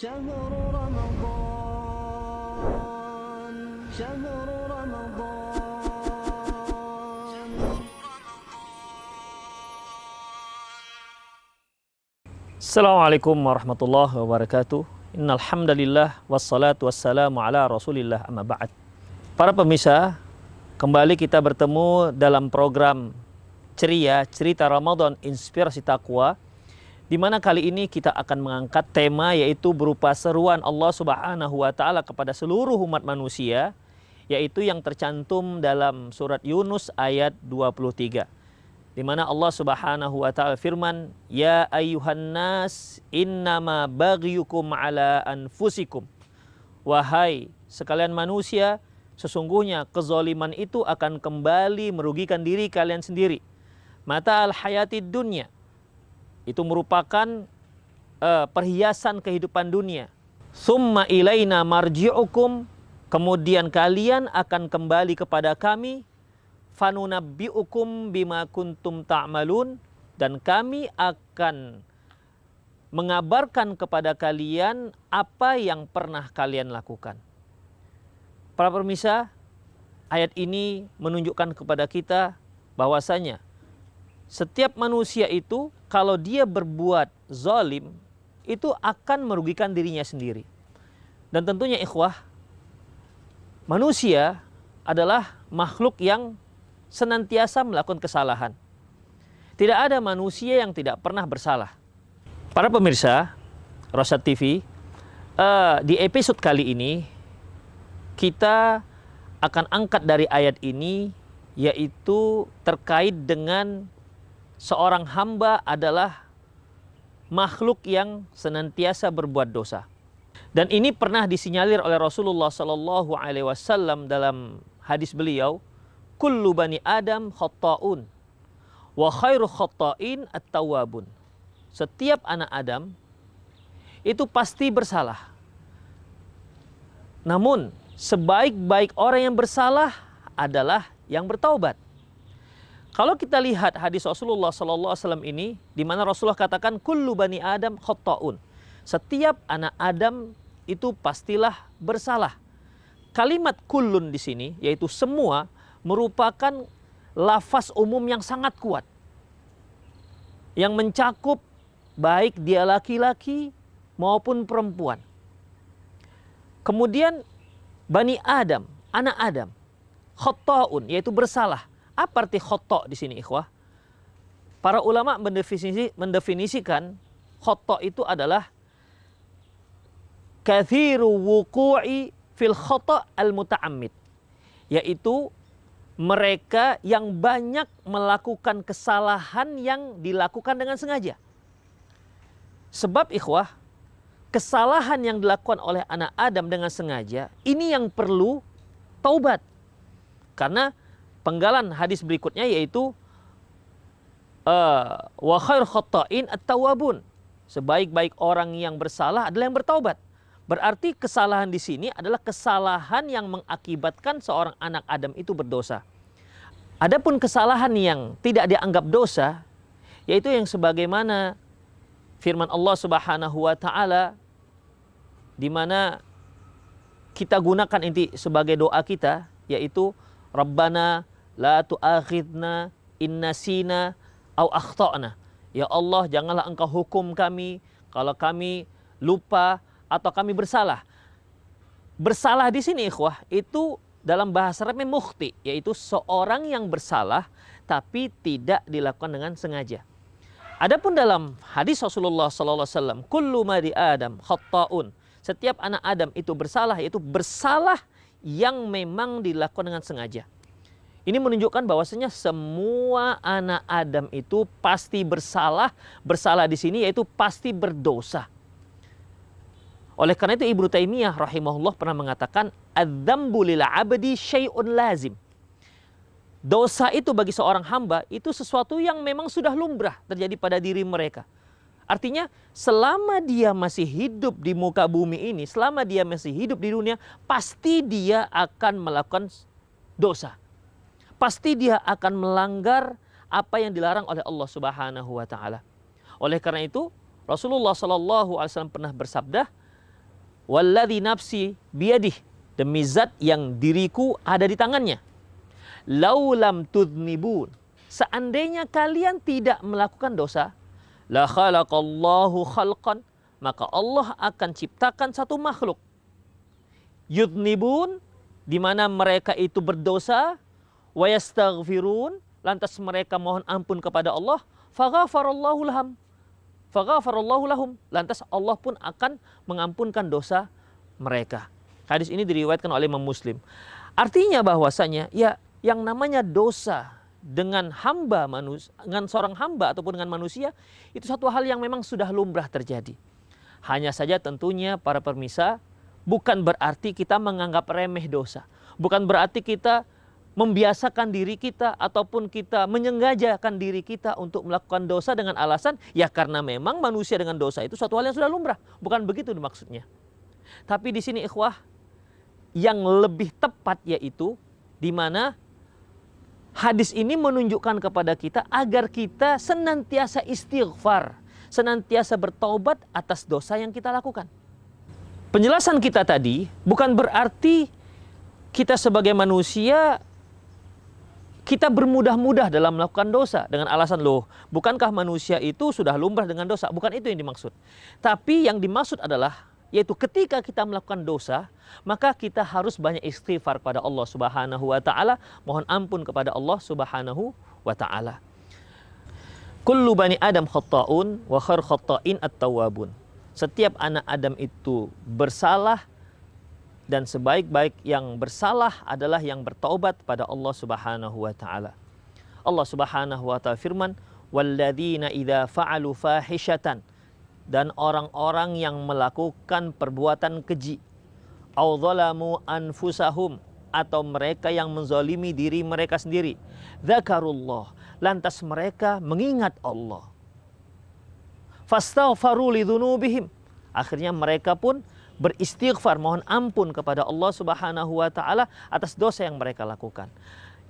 شهر رمضان شهر رمضان السلام عليكم ورحمة الله وبركاته إن الحمد لله والصلاة والسلام على رسول الله أما بعد Para pemirsa, kembali kita bertemu dalam program Ceria Cerita Ramadan Inspirasi Takwa di mana kali ini kita akan mengangkat tema yaitu berupa seruan Allah Subhanahu wa taala kepada seluruh umat manusia yaitu yang tercantum dalam surat Yunus ayat 23. Di mana Allah Subhanahu wa taala firman, "Ya ayyuhan nas, innama baghyukum ala anfusikum." Wahai sekalian manusia, sesungguhnya kezaliman itu akan kembali merugikan diri kalian sendiri. Mata al hayati dunya, itu merupakan uh, perhiasan kehidupan dunia. Summa ilaina marji'ukum kemudian kalian akan kembali kepada kami fanunabbi'ukum bima kuntum ta'malun dan kami akan mengabarkan kepada kalian apa yang pernah kalian lakukan. Para pemirsa, ayat ini menunjukkan kepada kita bahwasanya setiap manusia itu kalau dia berbuat zalim itu akan merugikan dirinya sendiri. Dan tentunya ikhwah manusia adalah makhluk yang senantiasa melakukan kesalahan. Tidak ada manusia yang tidak pernah bersalah. Para pemirsa Rosat TV, uh, eh, di episode kali ini kita akan angkat dari ayat ini yaitu terkait dengan seorang hamba adalah makhluk yang senantiasa berbuat dosa. Dan ini pernah disinyalir oleh Rasulullah Sallallahu Alaihi Wasallam dalam hadis beliau, "Kullu bani Adam khattaun, wa khairu khatta'in at-tawabun." Setiap anak Adam itu pasti bersalah. Namun, sebaik-baik orang yang bersalah adalah yang bertaubat. Kalau kita lihat hadis Rasulullah SAW ini, di mana Rasulullah katakan kullu bani Adam khotoun. Setiap anak Adam itu pastilah bersalah. Kalimat kullun di sini, yaitu semua, merupakan lafaz umum yang sangat kuat. Yang mencakup baik dia laki-laki maupun perempuan. Kemudian Bani Adam, anak Adam, khotoun, yaitu bersalah apa arti khotok di sini ikhwah? Para ulama mendefinisi, mendefinisikan khotok itu adalah kathiru wuku'i fil khotok al muta'amid Yaitu mereka yang banyak melakukan kesalahan yang dilakukan dengan sengaja. Sebab ikhwah, kesalahan yang dilakukan oleh anak Adam dengan sengaja, ini yang perlu taubat. Karena penggalan hadis berikutnya yaitu eh, wa khair khata'in at-tawabun. Sebaik-baik orang yang bersalah adalah yang bertaubat. Berarti kesalahan di sini adalah kesalahan yang mengakibatkan seorang anak Adam itu berdosa. Adapun kesalahan yang tidak dianggap dosa yaitu yang sebagaimana firman Allah Subhanahu wa taala di mana kita gunakan inti sebagai doa kita yaitu Rabbana la tu'akhidna innasina au akhtana. Ya Allah, janganlah engkau hukum kami kalau kami lupa atau kami bersalah. Bersalah di sini ikhwah itu dalam bahasa Arabnya mukhti, yaitu seorang yang bersalah tapi tidak dilakukan dengan sengaja. Adapun dalam hadis Rasulullah sallallahu alaihi wasallam, kullu ma di Adam khata'un. Setiap anak Adam itu bersalah yaitu bersalah yang memang dilakukan dengan sengaja. Ini menunjukkan bahwasanya semua anak Adam itu pasti bersalah, bersalah di sini yaitu pasti berdosa. Oleh karena itu Ibnu Taimiyah rahimahullah pernah mengatakan adzambu lil abdi syai'un lazim. Dosa itu bagi seorang hamba itu sesuatu yang memang sudah lumrah terjadi pada diri mereka. Artinya selama dia masih hidup di muka bumi ini, selama dia masih hidup di dunia, pasti dia akan melakukan dosa. Pasti dia akan melanggar apa yang dilarang oleh Allah Subhanahu wa taala. Oleh karena itu, Rasulullah Shallallahu alaihi wasallam pernah bersabda, "Walladzi nafsi biyadih" demi zat yang diriku ada di tangannya. Laulam tudnibun. Seandainya kalian tidak melakukan dosa, la khalaqallahu khalqan maka Allah akan ciptakan satu makhluk yudnibun di mana mereka itu berdosa yastaghfirun lantas mereka mohon ampun kepada Allah faghafarallahu lahum faghafarallahu lahum lantas Allah pun akan mengampunkan dosa mereka hadis ini diriwayatkan oleh Imam Muslim artinya bahwasanya ya yang namanya dosa dengan hamba manusia, dengan seorang hamba ataupun dengan manusia itu satu hal yang memang sudah lumrah terjadi. Hanya saja tentunya para permisa bukan berarti kita menganggap remeh dosa. Bukan berarti kita membiasakan diri kita ataupun kita menyengajakan diri kita untuk melakukan dosa dengan alasan ya karena memang manusia dengan dosa itu satu hal yang sudah lumrah. Bukan begitu maksudnya. Tapi di sini ikhwah yang lebih tepat yaitu di mana Hadis ini menunjukkan kepada kita agar kita senantiasa istighfar, senantiasa bertobat atas dosa yang kita lakukan. Penjelasan kita tadi bukan berarti kita sebagai manusia kita bermudah-mudah dalam melakukan dosa dengan alasan loh, bukankah manusia itu sudah lumrah dengan dosa? Bukan itu yang dimaksud. Tapi yang dimaksud adalah yaitu ketika kita melakukan dosa, maka kita harus banyak istighfar kepada Allah Subhanahu wa taala, mohon ampun kepada Allah Subhanahu wa taala. Kullu bani Adam khatta'un wa khair khatta'in at-tawwabun. Setiap anak Adam itu bersalah dan sebaik-baik yang bersalah adalah yang bertaubat pada Allah Subhanahu wa taala. Allah Subhanahu wa taala firman, "Walladzina idza fa'alu fahishatan" dan orang-orang yang melakukan perbuatan keji au anfusahum atau mereka yang menzolimi diri mereka sendiri zakarullah lantas mereka mengingat Allah fastaghfaru lidzunubihim akhirnya mereka pun beristighfar mohon ampun kepada Allah Subhanahu wa taala atas dosa yang mereka lakukan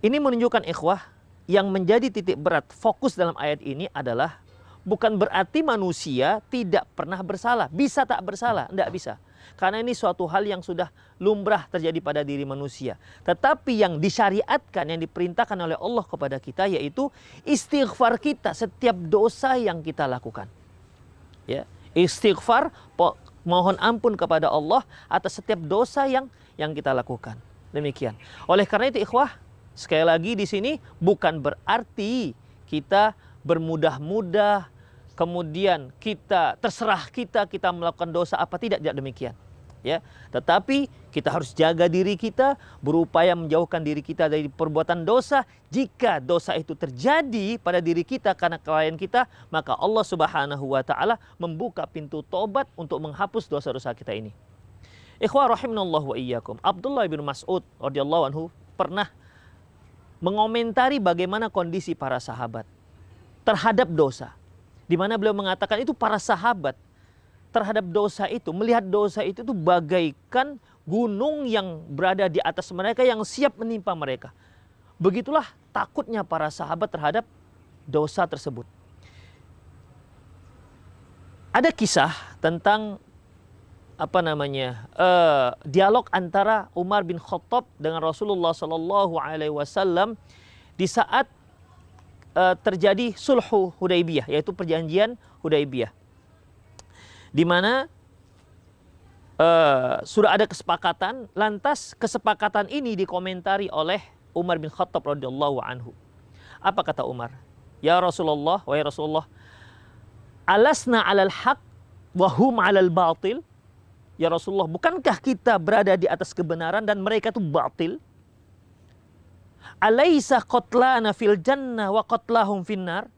ini menunjukkan ikhwah yang menjadi titik berat fokus dalam ayat ini adalah bukan berarti manusia tidak pernah bersalah. Bisa tak bersalah? Tidak bisa. Karena ini suatu hal yang sudah lumrah terjadi pada diri manusia. Tetapi yang disyariatkan, yang diperintahkan oleh Allah kepada kita yaitu istighfar kita setiap dosa yang kita lakukan. Ya, istighfar mohon ampun kepada Allah atas setiap dosa yang yang kita lakukan. Demikian. Oleh karena itu ikhwah, sekali lagi di sini bukan berarti kita bermudah-mudah kemudian kita terserah kita kita melakukan dosa apa tidak tidak demikian ya tetapi kita harus jaga diri kita berupaya menjauhkan diri kita dari perbuatan dosa jika dosa itu terjadi pada diri kita karena kelalaian kita maka Allah Subhanahu wa taala membuka pintu tobat untuk menghapus dosa-dosa kita ini Ikhwah rahimanallahu wa iyyakum Abdullah bin Mas'ud radhiyallahu anhu pernah mengomentari bagaimana kondisi para sahabat terhadap dosa di mana beliau mengatakan itu para sahabat terhadap dosa itu, melihat dosa itu itu bagaikan gunung yang berada di atas mereka yang siap menimpa mereka. Begitulah takutnya para sahabat terhadap dosa tersebut. Ada kisah tentang apa namanya uh, dialog antara Umar bin Khattab dengan Rasulullah Shallallahu Alaihi Wasallam di saat uh, terjadi sulhu Hudaybiyah yaitu perjanjian Hudaybiyah. Di mana uh, sudah ada kesepakatan, lantas kesepakatan ini dikomentari oleh Umar bin Khattab radhiyallahu anhu. Apa kata Umar? Ya Rasulullah, wahai Rasulullah, alasna alal haq hum alal batil? Ya Rasulullah, bukankah kita berada di atas kebenaran dan mereka itu batil? Alaisa qatlana fil jannah wa qatlahum finnar?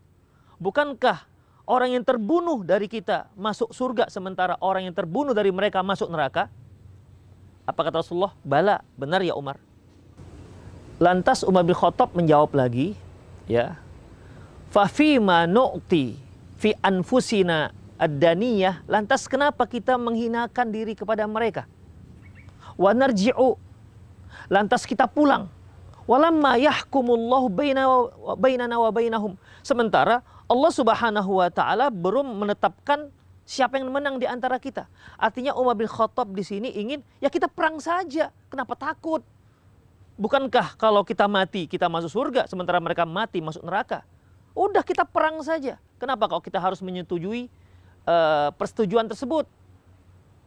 Bukankah orang yang terbunuh dari kita masuk surga sementara orang yang terbunuh dari mereka masuk neraka? Apa kata Rasulullah? Bala, benar ya Umar. Lantas Umar bin Khattab menjawab lagi, ya. Fafi ma nu'ti fi anfusina ad-daniyah, lantas kenapa kita menghinakan diri kepada mereka? Wa narji'u. Lantas kita pulang Walamma yahkumullahu bainana wa bainahum. Sementara Allah Subhanahu wa taala belum menetapkan siapa yang menang di antara kita. Artinya Umar bin Khattab di sini ingin ya kita perang saja. Kenapa takut? Bukankah kalau kita mati kita masuk surga sementara mereka mati masuk neraka? Udah kita perang saja. Kenapa kalau kita harus menyetujui uh, persetujuan tersebut?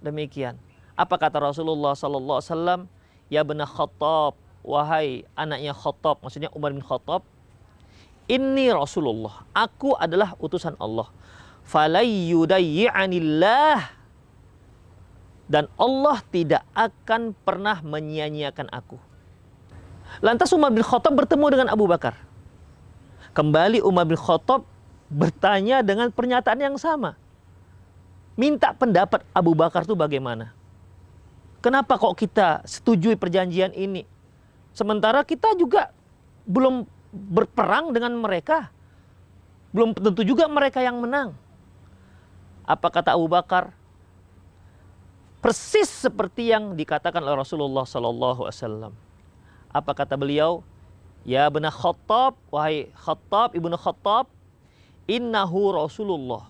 Demikian. Apa kata Rasulullah sallallahu alaihi wasallam? Ya benar Khattab, wahai anaknya Khattab, maksudnya Umar bin Khattab, ini Rasulullah, aku adalah utusan Allah. Falayyudayyi'anillah. Dan Allah tidak akan pernah menyia-nyiakan aku. Lantas Umar bin Khattab bertemu dengan Abu Bakar. Kembali Umar bin Khattab bertanya dengan pernyataan yang sama. Minta pendapat Abu Bakar itu bagaimana? Kenapa kok kita setujui perjanjian ini? Sementara kita juga belum berperang dengan mereka. Belum tentu juga mereka yang menang. Apa kata Abu Bakar? Persis seperti yang dikatakan oleh Rasulullah Sallallahu Alaihi Wasallam. Apa kata beliau? Ya benar Khattab, wahai Khattab, ibnu Khattab, innahu Rasulullah.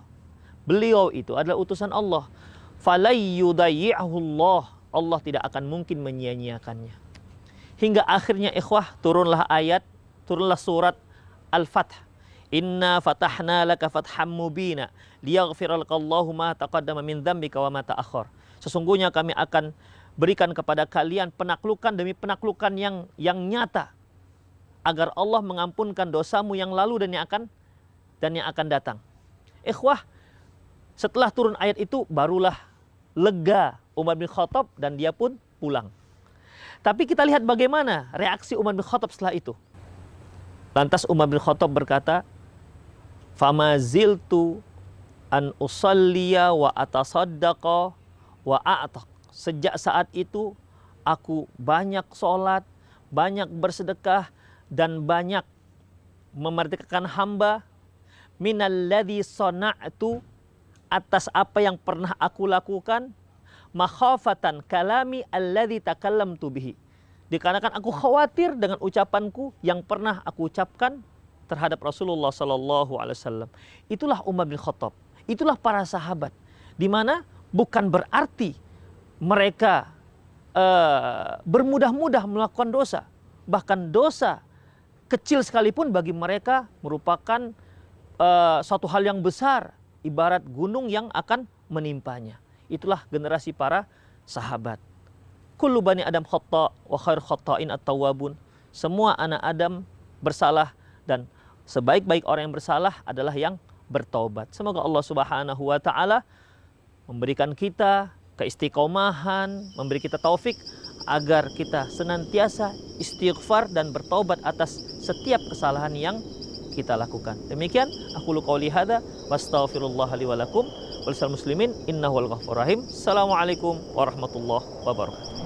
Beliau itu adalah utusan Allah. Falayyudayi'ahullah. Allah tidak akan mungkin menyia-nyiakannya hingga akhirnya ikhwah turunlah ayat, turunlah surat Al-Fath. Inna fatahna laka fatham mubina liyaghfir lakallahu ma taqaddama min dzambika wa ma ta'akhkhar. Sesungguhnya kami akan berikan kepada kalian penaklukan demi penaklukan yang yang nyata agar Allah mengampunkan dosamu yang lalu dan yang akan dan yang akan datang. Ikhwah, setelah turun ayat itu barulah lega Umar bin Khattab dan dia pun pulang. Tapi kita lihat bagaimana reaksi Umar bin Khattab setelah itu. Lantas Umar bin Khattab berkata, "Fama ziltu an usalliya wa atasaddaqa wa a'taq." Sejak saat itu aku banyak sholat, banyak bersedekah dan banyak memerdekakan hamba minalladzi sana'tu atas apa yang pernah aku lakukan makhafatan kalami alladhi takallam tubihi. Dikarenakan aku khawatir dengan ucapanku yang pernah aku ucapkan terhadap Rasulullah Sallallahu Alaihi Wasallam. Itulah Umar bin Khattab. Itulah para sahabat. Di mana bukan berarti mereka uh, bermudah-mudah melakukan dosa. Bahkan dosa kecil sekalipun bagi mereka merupakan uh, eh, suatu hal yang besar. Ibarat gunung yang akan menimpanya itulah generasi para sahabat. Kullu bani Adam khata wa khair khata'in at-tawwabun. Semua anak Adam bersalah dan sebaik-baik orang yang bersalah adalah yang bertobat. Semoga Allah Subhanahu wa taala memberikan kita keistiqomahan, memberi kita taufik agar kita senantiasa istighfar dan bertobat atas setiap kesalahan yang kita lakukan. Demikian aku lu qauli hadza wastaghfirullah li wa lakum wal muslimin innahu al Assalamualaikum warahmatullahi wabarakatuh.